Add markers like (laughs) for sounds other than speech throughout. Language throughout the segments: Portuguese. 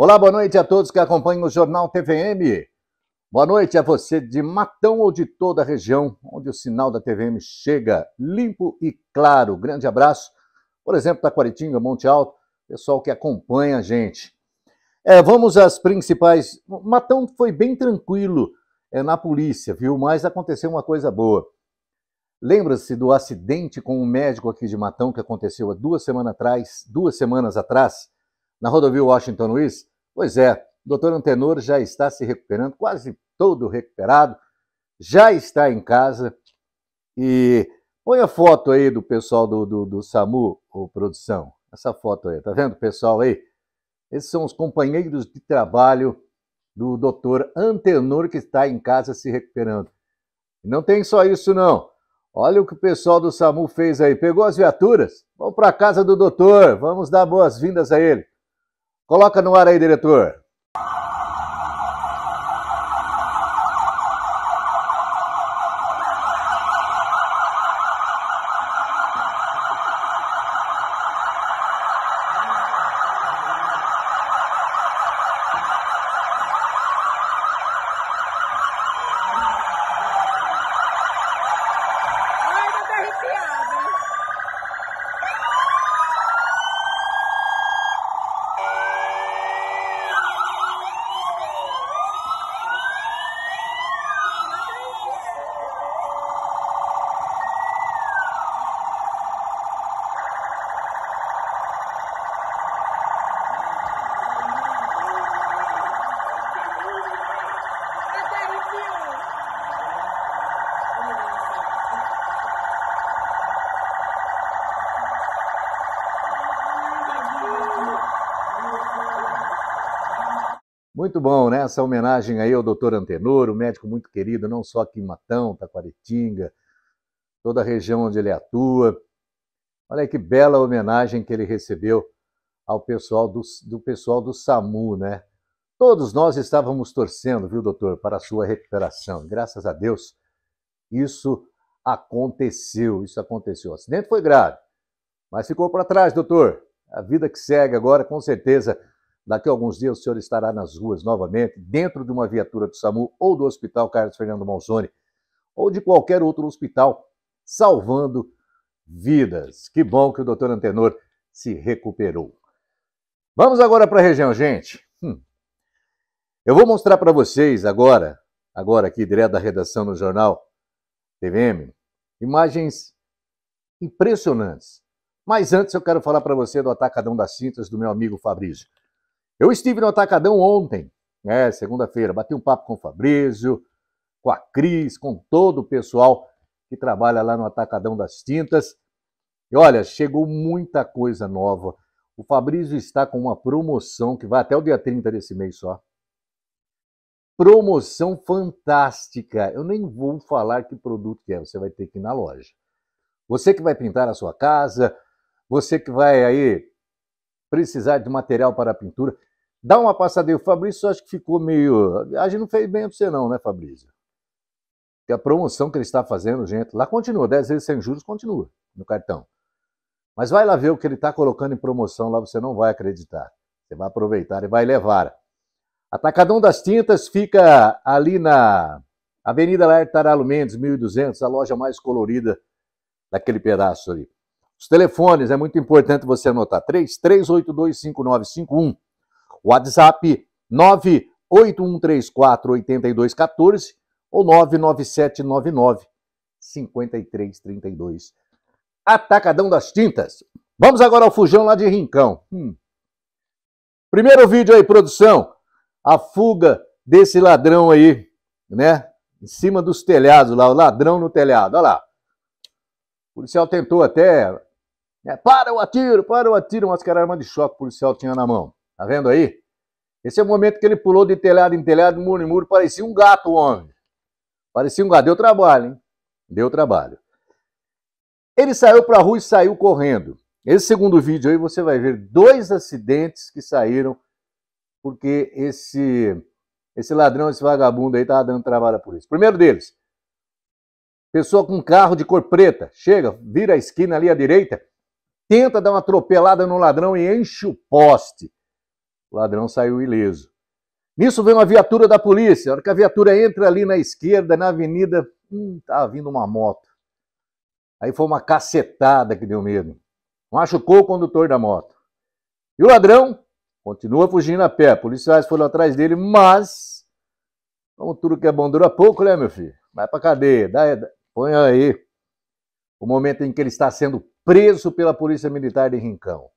Olá, boa noite a todos que acompanham o Jornal TVM. Boa noite a você de Matão ou de toda a região onde o sinal da TVM chega limpo e claro. Grande abraço, por exemplo, da Quaritinga, Monte Alto, pessoal que acompanha a gente. É, vamos às principais. Matão foi bem tranquilo é, na polícia, viu? Mas aconteceu uma coisa boa. Lembra-se do acidente com um médico aqui de Matão que aconteceu há duas semanas atrás, duas semanas atrás? na rodovia Washington Luiz? Pois é, o doutor Antenor já está se recuperando, quase todo recuperado, já está em casa. E põe a foto aí do pessoal do, do, do SAMU, ou produção. Essa foto aí, tá vendo, pessoal aí? Esses são os companheiros de trabalho do doutor Antenor que está em casa se recuperando. Não tem só isso, não. Olha o que o pessoal do SAMU fez aí. Pegou as viaturas? Vamos para a casa do doutor, vamos dar boas-vindas a ele. Coloca no ar aí, diretor. Muito bom, né? Essa homenagem aí ao doutor Antenor, um médico muito querido, não só aqui em Matão, Taquaritinga, toda a região onde ele atua. Olha que bela homenagem que ele recebeu ao pessoal do, do pessoal do SAMU, né? Todos nós estávamos torcendo, viu, doutor, para a sua recuperação. Graças a Deus, isso aconteceu, isso aconteceu. O acidente foi grave, mas ficou para trás, doutor. A vida que segue agora, com certeza, Daqui a alguns dias o senhor estará nas ruas novamente, dentro de uma viatura do SAMU ou do Hospital Carlos Fernando Monzoni, ou de qualquer outro hospital, salvando vidas. Que bom que o doutor Antenor se recuperou. Vamos agora para a região, gente. Hum. Eu vou mostrar para vocês agora, agora aqui direto da redação no jornal TVM, imagens impressionantes. Mas antes eu quero falar para você do atacadão das cintas do meu amigo Fabrício. Eu estive no Atacadão ontem, né? segunda-feira, bati um papo com o Fabrício, com a Cris, com todo o pessoal que trabalha lá no Atacadão das Tintas. E olha, chegou muita coisa nova. O Fabrício está com uma promoção que vai até o dia 30 desse mês só. Promoção fantástica. Eu nem vou falar que produto que é, você vai ter que ir na loja. Você que vai pintar a sua casa, você que vai aí precisar de material para a pintura, Dá uma aí O Fabrício acho que ficou meio. A gente não fez bem para você, não, né, Fabrício? Porque a promoção que ele está fazendo, gente, lá continua, 10 vezes sem juros continua no cartão. Mas vai lá ver o que ele está colocando em promoção lá, você não vai acreditar. Você vai aproveitar e vai levar. Atacadão das Tintas fica ali na Avenida Lertaralo Mendes, 1200, a loja mais colorida daquele pedaço ali. Os telefones, é muito importante você anotar, 33825951 WhatsApp 981348214 ou 99799 5332. Atacadão das Tintas. Vamos agora ao Fujão lá de Rincão. Hum. Primeiro vídeo aí, produção. A fuga desse ladrão aí, né? Em cima dos telhados lá, o ladrão no telhado, olha lá. O policial tentou até... Né? Para o atiro, para o atiro, mas que era arma de choque o policial tinha na mão. Tá vendo aí? Esse é o momento que ele pulou de telhado em telhado, muro em muro, parecia um gato, homem. Parecia um gato. Deu trabalho, hein? Deu trabalho. Ele saiu para a rua e saiu correndo. Esse segundo vídeo aí você vai ver dois acidentes que saíram porque esse esse ladrão, esse vagabundo aí tava dando trabalho por isso. Primeiro deles, pessoa com carro de cor preta, chega, vira a esquina ali à direita, tenta dar uma atropelada no ladrão e enche o poste. O ladrão saiu ileso. Nisso vem uma viatura da polícia. A hora que a viatura entra ali na esquerda, na avenida, hum, vindo uma moto. Aí foi uma cacetada que deu medo. Machucou o condutor da moto. E o ladrão continua fugindo a pé. Policiais foram atrás dele, mas. Como tudo que é bom dura pouco, né, meu filho? Vai pra cadeia. Dá, põe aí o momento em que ele está sendo preso pela Polícia Militar de Rincão.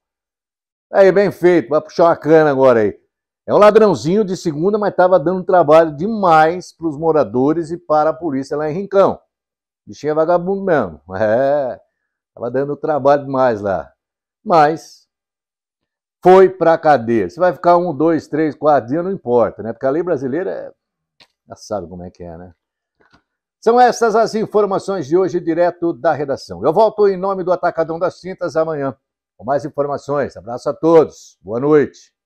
Aí, bem feito, vai puxar uma cana agora aí. É um ladrãozinho de segunda, mas estava dando trabalho demais para os moradores e para a polícia lá em Rincão. Bichinho é vagabundo mesmo. (laughs) É, estava dando trabalho demais lá. Mas foi para a cadeia. Se vai ficar um, dois, três, quatro dias, não importa, né? Porque a lei brasileira é... já sabe como é que é, né? São essas as informações de hoje, direto da redação. Eu volto em nome do Atacadão das Cintas amanhã com mais informações. Abraço a todos. Boa noite.